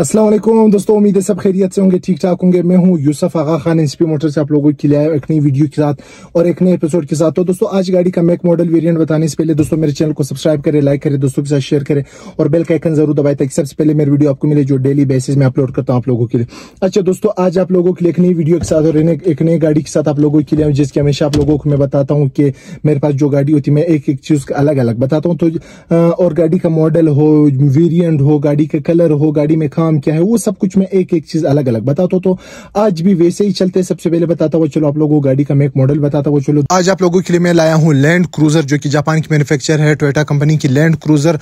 असलम दोस्तों उम्मीद है सब खैरियत से होंगे ठीक ठाक होंगे मैं हूँ यूसफ आगा खान एसपी मोटर से आप लोगों के लिए एक नई वीडियो के साथ और एक नए एपिसोड के साथ तो दोस्तों आज गाड़ी का मैक मॉडल वेरिएंट बताने से पहले दोस्तों मेरे चैनल को सब्सक्राइब करें लाइक करें दोस्तों के साथ शेयर करें और बेल का आइकन जरूर दबाए ताकि सबसे पहले मेरे वीडियो आपको मिले जो डेली बेसिस में अपलोड करता हूँ आप लोगों के लिए अच्छा दोस्तों आज आप लोगों के लिए एक नई वीडियो के साथ और एक नई गाड़ी के साथ आप लोगों के लिए जिसकी हमेशा आप लोगों को मैं बताता हूँ कि मेरे पास जो गाड़ी होती है मैं एक एक चीज अलग अलग बताता हूँ तो और गाड़ी का मॉडल हो वेरियंट हो गाड़ी का कलर हो गाड़ी में खाम काम क्या है वो सब कुछ मैं एक एक चीज अलग अलग बताता हूँ तो आज भी वैसे ही चलते सबसे पहले बताता हुआ चलो आप लोगों को गाड़ी का मैं एक मॉडल बताता हुआ चलो आज आप लोगों के लिए मैं लाया हूँ लैंड क्रूजर जो की जापान की मैनुफेक्चर है टोयटा कंपनी की लैंड क्रूजर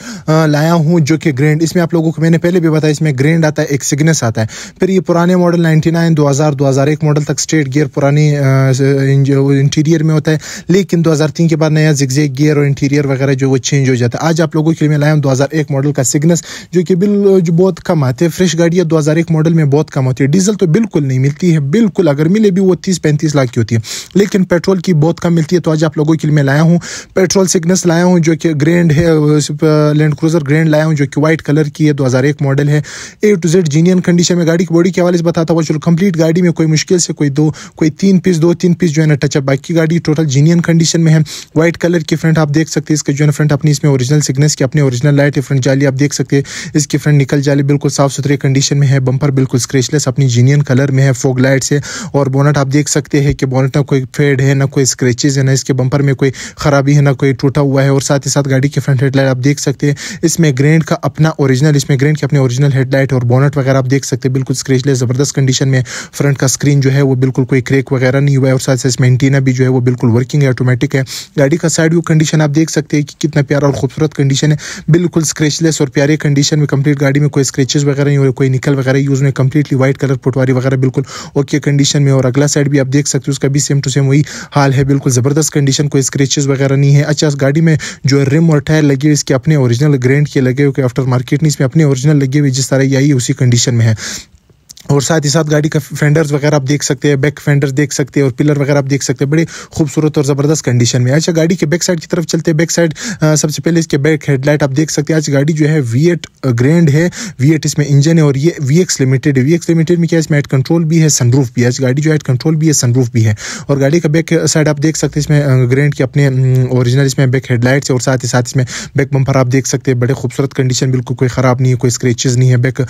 लाया हूँ जो की ग्रैंड इसमें आप लोगों को मैंने पहले भी बताया इसमें ग्रैंड आता है एक सिग्नेस आता है फिर ये पुराने मॉडल नाइनटी नाइन दो मॉडल तक स्ट्रेट गियर पुराने इंटीरियर में होता है लेकिन दो के बाद नया जिग्जे गियर और इंटीरियर वगैरह जो वो चेंज हो जाता है आज आप लोगों के लिए मैं लाया हूँ दो मॉडल का सिग्नेस जो कि बिल जो बहुत कम आते है फ्रेश गाड़ियाँ एक मॉडल में बहुत कम होती है डीजल तो बिल्कुल नहीं मिलती है बिल्कुल अगर मिले भी वो तीस पैंतीस लाख की होती है लेकिन पेट्रोल की बहुत कम मिलती है तो आज आप लोगों के लिए मैं लाया हूँ पेट्रोल सिग्नस लाया हूँ जो कि ग्रैंड है लैंड क्रूजर ग्रैंड लाया हूँ जो कि वाइट कलर की है दो मॉडल है A to Z genuine condition में गाड़ी की बॉडी के हवाले से बताता हुआ चलो कंप्लीट गाड़ी में कोई मुश्किल से कोई दो कोई तीन पीस दो तीन पीस जो है ना टचअप बाकी गाड़ी टोटल जीनियन कंडीशन में है वाइट कलर की फ्रंट आप देख सकते हैं इसके जो है फ्रंट अपनी इसमें ओरिजिनल सिग्नस की अपनी ओरिजिनल लाइट है फ्रंट जाली आप देख सकते हैं इसकी फ्रंट निकल जाली बिल्कुल साफ सुथरे कंडीशन में है बम्पर बिल्कुल स्क्रेचलेस अपनी जीनियन कलर में है फोग लाइट से और बोनट आप देख सकते हैं कि बोनट ना कोई फेड है ना कोई स्क्रेचेज है ना इसके बम्पर में कोई खराबी है ना कोई टूटा हुआ है और साथ ही साथ गाड़ी की फ्रंट हेडलाइट आप देख सकते हैं इसमें ग्रेंड का अपना ओरिजिनल इसमें ग्रेंड की अपने ओरिजिनल हेडलाइट और बोनट वगैरह आप देख सकते हैं बिल्कुल स्क्रेचलेस ज़बरदस्त कंडीशन में फ्रंट का स्क्रीन जो है वो बिल्कुल कोई क्रेक वगैरह नहीं हुआ है और साथ साथ इसमें एंटीना भी जो है वो बिल्कुल वर्किंग है ऑटोमेटिक है गाड़ी का साइड व्यू कंडीशन आप देख सकते हैं कि कितना प्यारा और खूबसूरत कंडीशन है बिल्कुल स्क्रेचलेस और प्यारे कंडीशन में कंप्लीट गाड़ी में कोई स्क्रेचेज वगैरह रही है और कोई निकल वगैरह यूज़ में कम्प्लीटली वाइट कलर पटवारी वगैरह बिल्कुल ओके कंडीशन में और अगला साइड भी आप देख सकते हो उसका भी सेम टू सेम वही हाल है बिल्कुल ज़बरदस्त कंडीशन कोई स्क्रेचेज वगैरह नहीं है अच्छा गाड़ी में जो रिम और टायर लगे हुए इसके अपने ओरिजिनल ग्रैंड के लगे हुए आफ्टर मार्केट नहीं इसमें अपने ओरिजिनल लगे हुए जिस तरह यही उसी कंडीशन में है और साथ ही साथ गाड़ी का फेंडर्स वगैरह आप देख सकते हैं बैक फेंडर्स देख सकते हैं और पिलर वगैरह आप देख सकते हैं बड़े खूबसूरत और ज़बरदस्त कंडीशन में अच्छा गाड़ी के बैक साइड की तरफ चलते हैं बैक साइड सबसे पहले इसके बैक हेडलाइट आप देख सकते हैं आज गाड़ी जो है वी एट ग्रैंड है वी एट इसमें इंजन है और ये वी एक्स लिमिटेड है वी एक्स लिमिटेड में क्या इसमें हेड कंट्रोल भी है सनरूफ भी है आज गाड़ी जो हेड कंट्रोल भी है सनरूफ भी है और गाड़ी का बैक साइड आप देख सकते हैं इसमें ग्रैंड के अपने ओरिजिनल इसमें बैक हेडलाइट्स है और साथ ही साथ इसमें बैक बम्पर आप देख सकते हैं बड़े खूबसूरत कंडीशन बिल्कुल कोई ख़राब नहीं है कोई स्क्रेचेज नहीं है बैक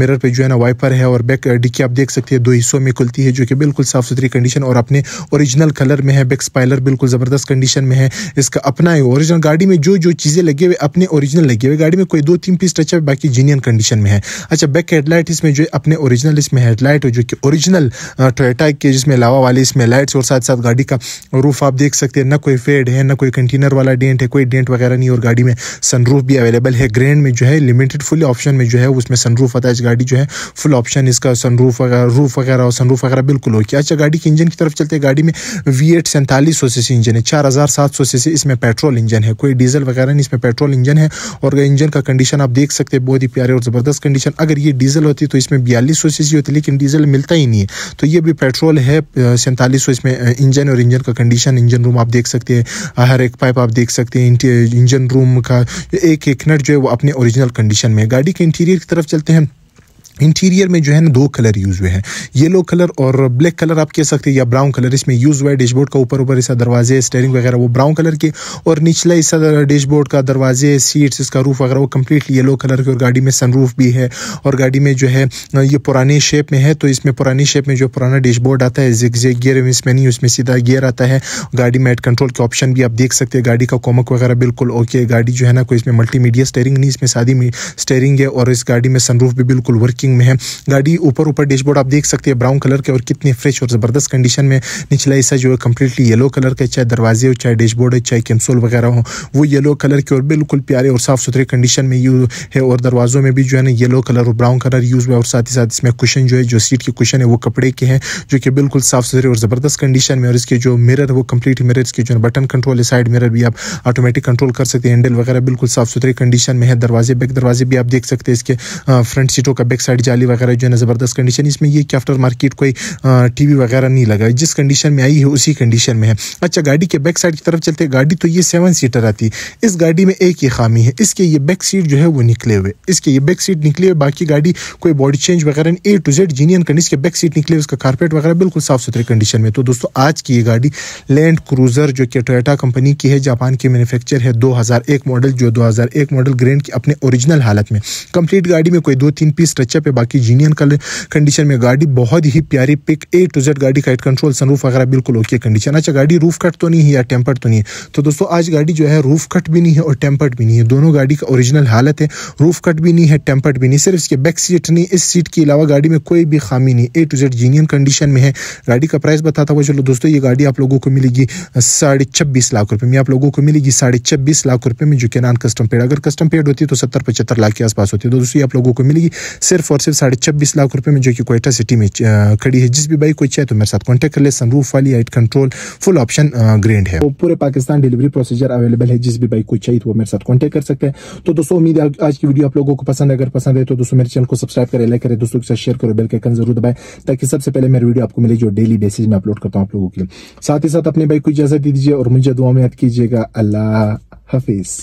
मिरर पर जो है ना वाइपर है और बैक बैक डिक्की आप देख सकते हैं दो हिस्सों में खुलती है जो कि बिल्कुल साफ सुथरी कंडीशन और अपने ओरिजिनल कलर में है बैक स्पाइलर बिल्कुल ज़बरदस्त कंडीशन में है इसका अपना ही ओरिजिनल गाड़ी में जो जो चीज़ें लगे हुए अपने ओरिजिनल लगे हुए गाड़ी में कोई दो तीन पीस टच है बाकी जीनियन कंडीशन में है अच्छा बैक हेडलाइट इसमें जो अपने ओरिजिनल इसमें हेडलाइट है जो कि ओरिजिनल टोयटा के जिसमें लावा वाले इसमें लाइट्स और साथ साथ गाड़ी का रूफ आप देख सकते हैं ना कोई फेड है ना कोई कंटेनर वाला डेंट है कोई डेंट वगैरह नहीं और गाड़ी में सनरूफ भी अवेलेबल है ग्रैंड में जो है लिमिटेड फुल ऑप्शन में जो है उसमें सनरूफ आता है गाड़ी जो है फुल ऑप्शन इसका सन सनरूफ वगैरह रूफ वगैरह और सनरूफ वगैरह बिल्कुल हो गया अच्छा गाड़ी के इंजन की तरफ चलते हैं गाड़ी में वी एट सैंतालीस सौ सी इंजन है चार हज़ार सात सौ सी इसमें पेट्रोल इंजन है कोई डीजल वगैरह नहीं इसमें पेट्रोल इंजन है और इंजन का कंडीशन आप देख सकते हैं बहुत ही प्यारे और ज़बरदस्त कंडीशन अगर ये डीजल होती तो इसमें बयालीस सौ सी होती लेकिन डीजल मिलता ही नहीं है तो ये भी पेट्रोल है सैंतालीस सौ इसमें इंजन और इंजन का कंडीशन इंजन रूम आप देख सकते हैं हर एक पाइप आप देख सकते हैं इंजन रूम का एक एक नट जो है वो अपने ओरिजिनल कंडीशन में गाड़ी के इंटीरियर की तरफ चलते हैं इंटीरियर में जो है ना दो कलर यूज हुए हैं येलो कलर और ब्लैक कलर आप कह सकते हैं या ब्राउन कलर इसमें यूज हुआ है डैशबोर्ड का ऊपर ऊपर हिस्सा दरवाजे स्टेयरिंग वगैरह वो ब्राउन कलर के और निचला हिस्सा डैशबोर्ड का दरवाजे सीट्स इसका रूफ वगैरह वो कम्प्लीटली येलो कलर के और गाड़ी में सनरूफ भी है और गाड़ी में जो है ये पुराने शेप में है तो इसमें पुरानी शेप में जो पुराना डैशबोर्ड आता है जिक जिक गियर इसमें नहीं उसमें सीधा गियर आता है गाड़ी में एड कंट्रोल के ऑप्शन भी आप देख सकते हैं गाड़ी का कॉमक वगैरह बिल्कुल ओके गाड़ी जो है ना कोई इसमें मीडिया स्टेयरिंग नहीं इसमें सादी स्टेयरिंग है और इस गाड़ी में सनरूफ भी बिल्कुल वर्किंग फिनिशिंग में है गाड़ी ऊपर ऊपर डैशबोर्ड आप देख सकते हैं ब्राउन कलर के और कितने फ्रेश और ज़बरदस्त कंडीशन में निचला हिस्सा जो है कम्प्लीटली येलो कलर का चाहे दरवाजे हो चाहे डैशबोर्ड हो चाहे कैंसोल वगैरह हो वो येलो कलर के और बिल्कुल प्यारे और साफ़ सुथरे कंडीशन में यूज है और दरवाज़ों में भी जो है ना येलो कलर और ब्राउन कलर यूज़ हुआ और साथ ही साथ इसमें कुशन जो है जो सीट के कुशन है वो कपड़े के हैं जो कि बिल्कुल साफ़ सुथरे और ज़बरदस्त कंडीशन में और इसके जो मिरर वो कंप्लीट मिरर इसके जो बटन कंट्रोल है साइड मिरर भी आप ऑटोमेटिक कंट्रोल कर सकते हैं हैंडल वगैरह बिल्कुल साफ़ सुथरे कंडीशन में है दरवाजे बैक दरवाजे भी आप देख सकते हैं इसके फ्रंट सीटों का बैक साइड लाइट जाली वगैरह जो है ना ज़बरदस्त कंडीशन इसमें ये कि आफ्टर मार्केट कोई टीवी वगैरह नहीं लगा जिस कंडीशन में आई है उसी कंडीशन में है अच्छा गाड़ी के बैक साइड की तरफ चलते गाड़ी तो ये सेवन सीटर आती है इस गाड़ी में एक ही खामी है इसके ये बैक सीट जो है वो निकले हुए इसके ये बैक सीट निकले हुए बाकी गाड़ी कोई बॉडी चेंज वगैरह A to Z genuine condition के बैक सीट निकले उसका कारपेट वगैरह बिल्कुल साफ सुथरे कंडीशन में तो दोस्तों आज की ये गाड़ी लैंड क्रूजर जो कि टोयोटा कंपनी की है जापान की मैन्युफैक्चर है 2001 मॉडल जो 2001 मॉडल ग्रैंड की अपने ओरिजिनल हालत में कंप्लीट गाड़ी में कोई दो तीन पीस टचअप पे बाकी जीनियन कंडीशन में गाड़ी बहुत ही प्यारी पिक ए टू जेड गाड़ी का हेड कंट्रोल सनरूफ वगैरह बिल्कुल ओके कंडीशन अच्छा गाड़ी रूफ कट तो नहीं है या टेम्पर्ड तो नहीं है तो दोस्तों आज गाड़ी जो है रूफ कट भी नहीं है और टेम्पर्ड भी नहीं है दोनों गाड़ी का ओरिजिनल हालत है रूफ कट भी नहीं है टेम्पर्ड भी नहीं सिर्फ इसके बैक सीट नहीं इस सीट के अलावा गाड़ी में कोई भी खामी नहीं A to Z genuine condition में है गाड़ी का प्राइस बताता हुआ चलो दोस्तों ये गाड़ी आप लोगों को मिलेगी साढ़े छब्बीस लाख रुपये में आप लोगों को मिलेगी साढ़े छब्बीस लाख रुपये में जो कि नॉन कस्टम पेड अगर कस्टम पेड होती है तो सत्तर पचहत्तर लाख के आसपास होती है तो दोस्तों ये आप लोगों को मिलेगी सिर्फ सिर्फ और सिर्फ साढ़े छब्बीस लाख रुपए में जो कि कोयटा सिटी में खड़ी है जिस भी बाइक कोई चाहे तो मेरे साथ कॉन्टेक्ट कर ले सनरूफ वाली height control full option grand है वो पूरे पाकिस्तान डिलीवरी प्रोसीजर अवेलेबल है जिस भी बाइक कोई चाहिए तो मेरे साथ कॉन्टेक्ट कर सकते हैं तो दोस्तों उम्मीद है आज की वीडियो आप लोगों को पसंद अगर पसंद है तो दोस्तों मेरे चैनल को सब्सक्राइब करें लाइक करें दोस्तों के साथ शेयर करो बेल का जरूर दबाए ताकि सबसे पहले मेरी वीडियो आपको मिले जो डेली बेसिस में अपलोड करता हूँ आप लोगों के लिए साथ ही साथ अपने बाइक को इजाजत दीजिए और मुझे दुआ में याद कीजिएगा अल्लाह हाफिज़